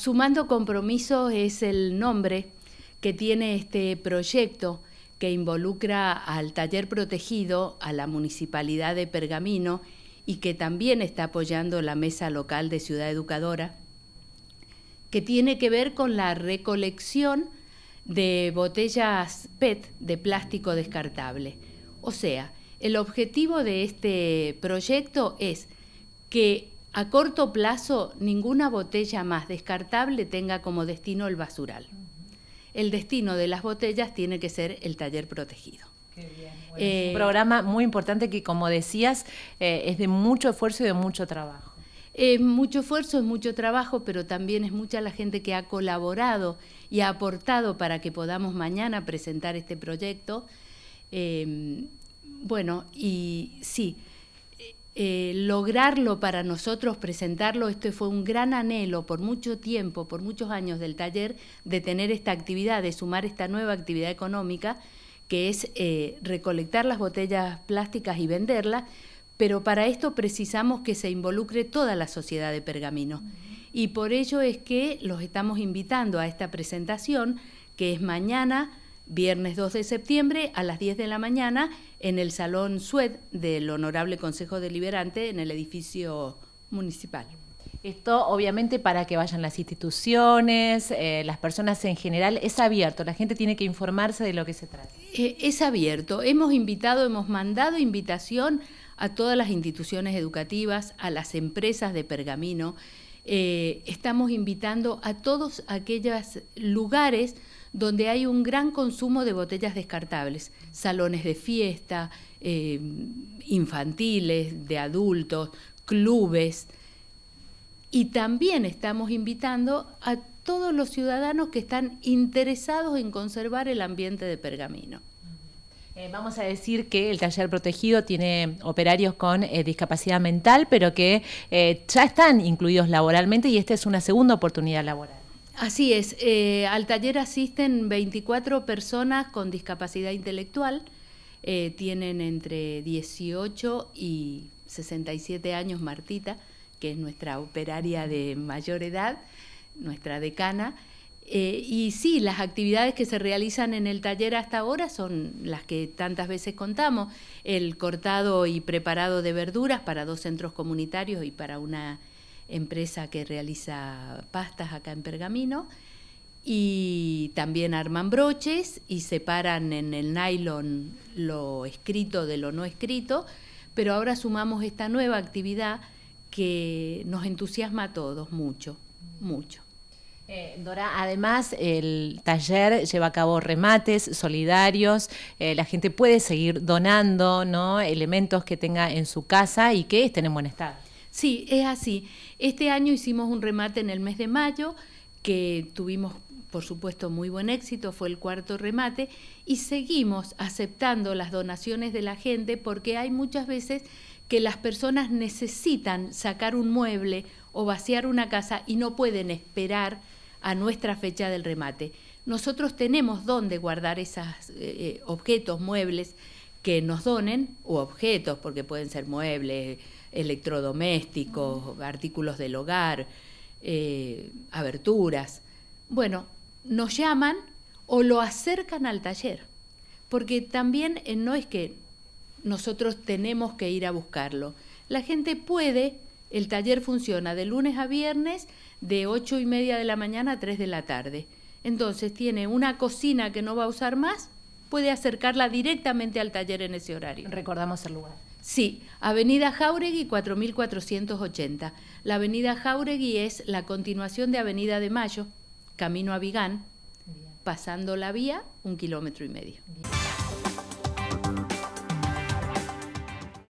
Sumando Compromisos es el nombre que tiene este proyecto que involucra al taller protegido, a la municipalidad de Pergamino y que también está apoyando la mesa local de Ciudad Educadora, que tiene que ver con la recolección de botellas PET de plástico descartable. O sea, el objetivo de este proyecto es que a corto plazo ninguna botella más descartable tenga como destino el basural. El destino de las botellas tiene que ser el taller protegido. Qué bien, eh, un programa muy importante que, como decías, eh, es de mucho esfuerzo y de mucho trabajo. Es mucho esfuerzo, es mucho trabajo, pero también es mucha la gente que ha colaborado y ha aportado para que podamos mañana presentar este proyecto. Eh, bueno, y sí, eh, lograrlo para nosotros, presentarlo, esto fue un gran anhelo por mucho tiempo, por muchos años del taller, de tener esta actividad, de sumar esta nueva actividad económica, que es eh, recolectar las botellas plásticas y venderlas, pero para esto precisamos que se involucre toda la sociedad de Pergamino. Y por ello es que los estamos invitando a esta presentación, que es mañana viernes 2 de septiembre a las 10 de la mañana en el Salón Sued del Honorable Consejo Deliberante en el edificio municipal. Esto obviamente para que vayan las instituciones, eh, las personas en general, es abierto, la gente tiene que informarse de lo que se trata. Eh, es abierto, hemos invitado, hemos mandado invitación a todas las instituciones educativas, a las empresas de pergamino, eh, estamos invitando a todos aquellos lugares donde hay un gran consumo de botellas descartables, salones de fiesta, eh, infantiles, de adultos, clubes. Y también estamos invitando a todos los ciudadanos que están interesados en conservar el ambiente de Pergamino. Eh, vamos a decir que el taller protegido tiene operarios con eh, discapacidad mental, pero que ya están incluidos laboralmente y esta es una segunda oportunidad laboral. Así es, eh, al taller asisten 24 personas con discapacidad intelectual, eh, tienen entre 18 y 67 años Martita, que es nuestra operaria de mayor edad, nuestra decana. Eh, y sí, las actividades que se realizan en el taller hasta ahora son las que tantas veces contamos, el cortado y preparado de verduras para dos centros comunitarios y para una empresa que realiza pastas acá en Pergamino. Y también arman broches y separan en el nylon lo escrito de lo no escrito, pero ahora sumamos esta nueva actividad que nos entusiasma a todos mucho, mucho. Eh, Dora, además el taller lleva a cabo remates solidarios, eh, la gente puede seguir donando ¿no? elementos que tenga en su casa y que estén en buen estado. Sí, es así. Este año hicimos un remate en el mes de mayo que tuvimos por supuesto, muy buen éxito, fue el cuarto remate, y seguimos aceptando las donaciones de la gente porque hay muchas veces que las personas necesitan sacar un mueble o vaciar una casa y no pueden esperar a nuestra fecha del remate. Nosotros tenemos dónde guardar esos eh, eh, objetos, muebles que nos donen, o objetos, porque pueden ser muebles, electrodomésticos, artículos del hogar, eh, aberturas. Bueno, nos llaman o lo acercan al taller, porque también eh, no es que nosotros tenemos que ir a buscarlo. La gente puede, el taller funciona de lunes a viernes, de ocho y media de la mañana a 3 de la tarde. Entonces tiene una cocina que no va a usar más puede acercarla directamente al taller en ese horario. Recordamos el lugar. Sí, Avenida Jauregui 4480. La Avenida Jauregui es la continuación de Avenida de Mayo, camino a Vigán, pasando la vía un kilómetro y medio.